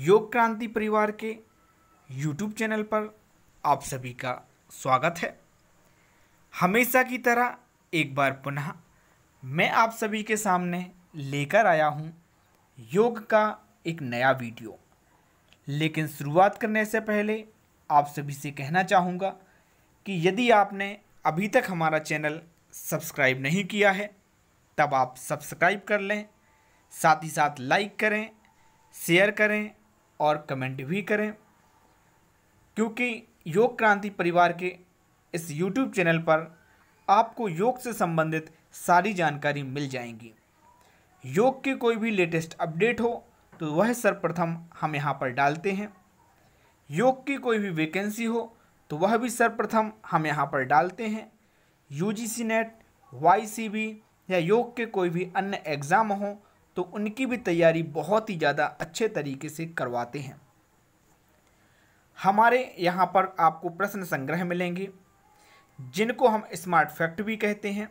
योग क्रांति परिवार के YouTube चैनल पर आप सभी का स्वागत है हमेशा की तरह एक बार पुनः मैं आप सभी के सामने लेकर आया हूँ योग का एक नया वीडियो लेकिन शुरुआत करने से पहले आप सभी से कहना चाहूँगा कि यदि आपने अभी तक हमारा चैनल सब्सक्राइब नहीं किया है तब आप सब्सक्राइब कर लें साथ ही साथ लाइक करें शेयर करें और कमेंट भी करें क्योंकि योग क्रांति परिवार के इस यूट्यूब चैनल पर आपको योग से संबंधित सारी जानकारी मिल जाएंगी योग की कोई भी लेटेस्ट अपडेट हो तो वह सर्वप्रथम हम यहाँ पर डालते हैं योग की कोई भी वैकेंसी हो तो वह भी सर्वप्रथम हम यहाँ पर डालते हैं U G C net Y C B या योग के कोई भी अन्य एग्ज़ाम हों तो उनकी भी तैयारी बहुत ही ज़्यादा अच्छे तरीके से करवाते हैं हमारे यहाँ पर आपको प्रश्न संग्रह मिलेंगे जिनको हम स्मार्ट फैक्ट भी कहते हैं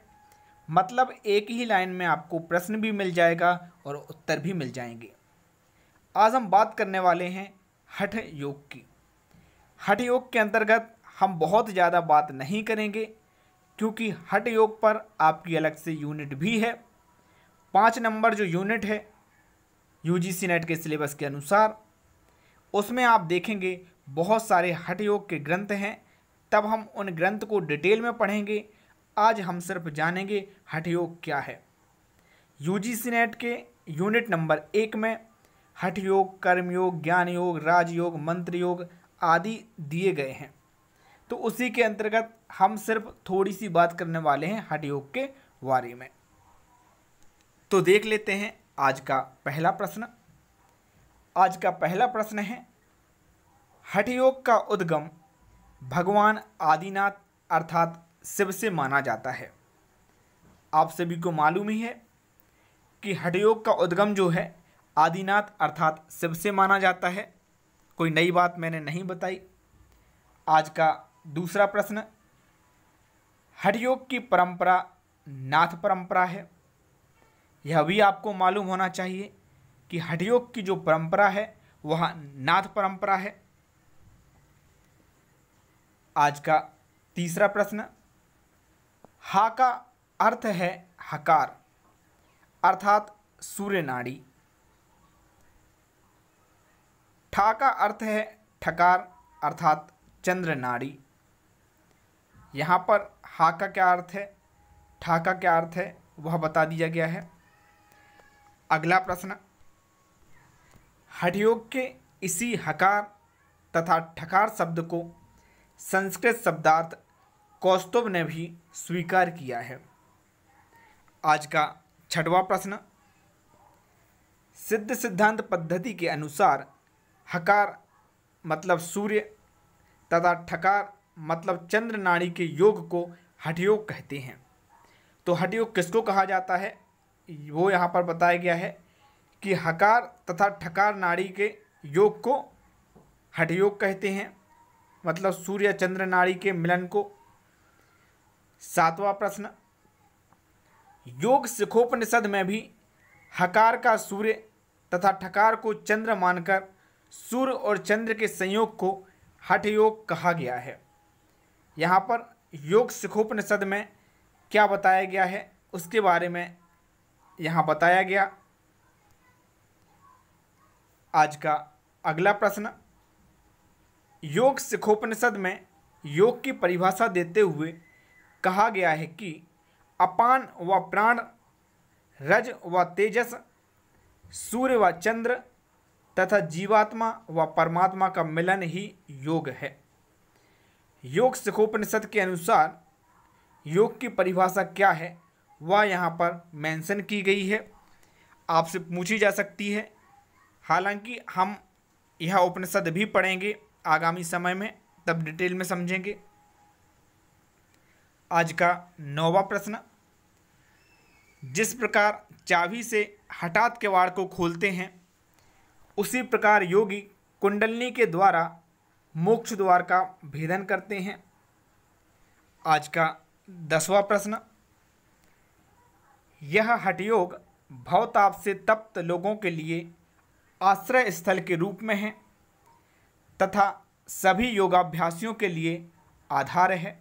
मतलब एक ही लाइन में आपको प्रश्न भी मिल जाएगा और उत्तर भी मिल जाएंगे आज हम बात करने वाले हैं हठ योग की हठ योग के अंतर्गत हम बहुत ज़्यादा बात नहीं करेंगे क्योंकि हठ योग पर आपकी अलग से यूनिट भी है पाँच नंबर जो यूनिट है यूजीसी नेट के सिलेबस के अनुसार उसमें आप देखेंगे बहुत सारे हठ योग के ग्रंथ हैं तब हम उन ग्रंथ को डिटेल में पढ़ेंगे आज हम सिर्फ जानेंगे हठ योग क्या है यूजीसी नेट के यूनिट नंबर एक में हठ योग कर्मयोग ज्ञान योग राजयोग मंत्र योग आदि दिए गए हैं तो उसी के अंतर्गत हम सिर्फ थोड़ी सी बात करने वाले हैं हट योग के बारे में तो देख लेते हैं आज का पहला प्रश्न आज का पहला प्रश्न है हठयोग का उद्गम भगवान आदिनाथ अर्थात शिव से माना जाता है आप सभी को मालूम ही है कि हठयोग का उद्गम जो है आदिनाथ अर्थात शिव से माना जाता है कोई नई बात मैंने नहीं बताई आज का दूसरा प्रश्न हठयोग की परंपरा नाथ परंपरा है यह भी आपको मालूम होना चाहिए कि हठयोग की जो परंपरा है वह नाथ परंपरा है आज का तीसरा प्रश्न हा का अर्थ है हकार अर्थात सूर्य नाड़ी ठा का अर्थ है ठकार अर्थात चंद्र नाड़ी यहाँ पर हा का क्या अर्थ है ठा का क्या अर्थ है वह बता दिया गया है अगला प्रश्न हठयोग के इसी हकार तथा ठकार शब्द को संस्कृत शब्दार्थ कौस्तुभ ने भी स्वीकार किया है आज का छठवां प्रश्न सिद्ध सिद्धांत पद्धति के अनुसार हकार मतलब सूर्य तथा ठकार मतलब चंद्र नाड़ी के योग को हठयोग कहते हैं तो हठयोग किसको कहा जाता है वो यहाँ पर बताया गया है कि हकार तथा ठकार नाड़ी के योग को हठयोग कहते हैं मतलब सूर्य चंद्र नाड़ी के मिलन को सातवां प्रश्न योग सिखोपनिषद में भी हकार का सूर्य तथा ठकार को चंद्र मानकर सूर्य और चंद्र के संयोग को हठ योग कहा गया है यहाँ पर योग सिखोपनिषद में क्या बताया गया है उसके बारे में यहाँ बताया गया आज का अगला प्रश्न योग सिखोपनिषद में योग की परिभाषा देते हुए कहा गया है कि अपान व प्राण रज व तेजस सूर्य व चंद्र तथा जीवात्मा व परमात्मा का मिलन ही योग है योग सिखोपनिषद के अनुसार योग की परिभाषा क्या है वह यहाँ पर मेंशन की गई है आपसे पूछी जा सकती है हालांकि हम यह उपनिषद भी पढ़ेंगे आगामी समय में तब डिटेल में समझेंगे आज का नौवा प्रश्न जिस प्रकार चाबी से हठात केवाड़ को खोलते हैं उसी प्रकार योगी कुंडलनी के द्वारा मोक्ष द्वार का भेदन करते हैं आज का दसवां प्रश्न यह हठयोग भवताप से तप्त लोगों के लिए आश्रय स्थल के रूप में है तथा सभी योगाभ्यासियों के लिए आधार है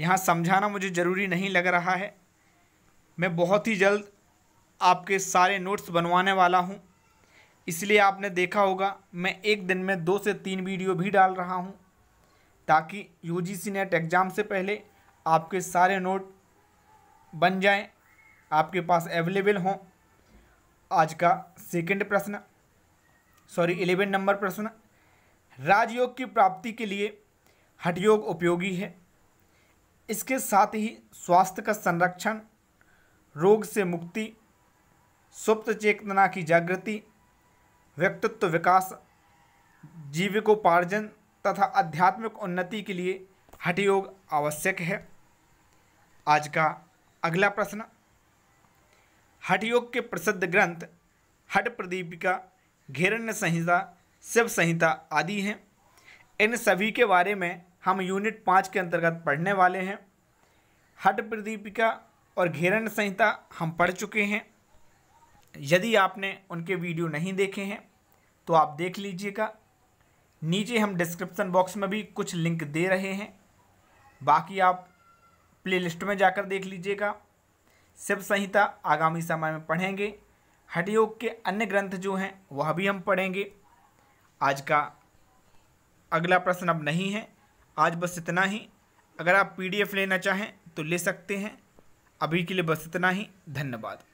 यहाँ समझाना मुझे ज़रूरी नहीं लग रहा है मैं बहुत ही जल्द आपके सारे नोट्स बनवाने वाला हूँ इसलिए आपने देखा होगा मैं एक दिन में दो से तीन वीडियो भी डाल रहा हूँ ताकि यूजीसी नेट एग्ज़ाम से पहले आपके सारे नोट बन जाएं आपके पास अवेलेबल हों आज का सेकंड प्रश्न सॉरी इलेवन नंबर प्रश्न राजयोग की प्राप्ति के लिए योग उपयोगी है इसके साथ ही स्वास्थ्य का संरक्षण रोग से मुक्ति सुप्त चेतना की जागृति व्यक्तित्व विकास जीविकोपार्जन तथा आध्यात्मिक उन्नति के लिए योग आवश्यक है आज का अगला प्रश्न हठयोग के प्रसिद्ध ग्रंथ हठ प्रदीपिका घेरण्य संहिता शिव संहिता आदि हैं इन सभी के बारे में हम यूनिट पाँच के अंतर्गत पढ़ने वाले हैं हट प्रदीपिका और घेरण्य संहिता हम पढ़ चुके हैं यदि आपने उनके वीडियो नहीं देखे हैं तो आप देख लीजिएगा नीचे हम डिस्क्रिप्शन बॉक्स में भी कुछ लिंक दे रहे हैं बाकी आप प्लेलिस्ट में जाकर देख लीजिएगा शिव संहिता आगामी समय में पढ़ेंगे हठयोग के अन्य ग्रंथ जो हैं वह भी हम पढ़ेंगे आज का अगला प्रश्न अब नहीं है आज बस इतना ही अगर आप पीडीएफ लेना चाहें तो ले सकते हैं अभी के लिए बस इतना ही धन्यवाद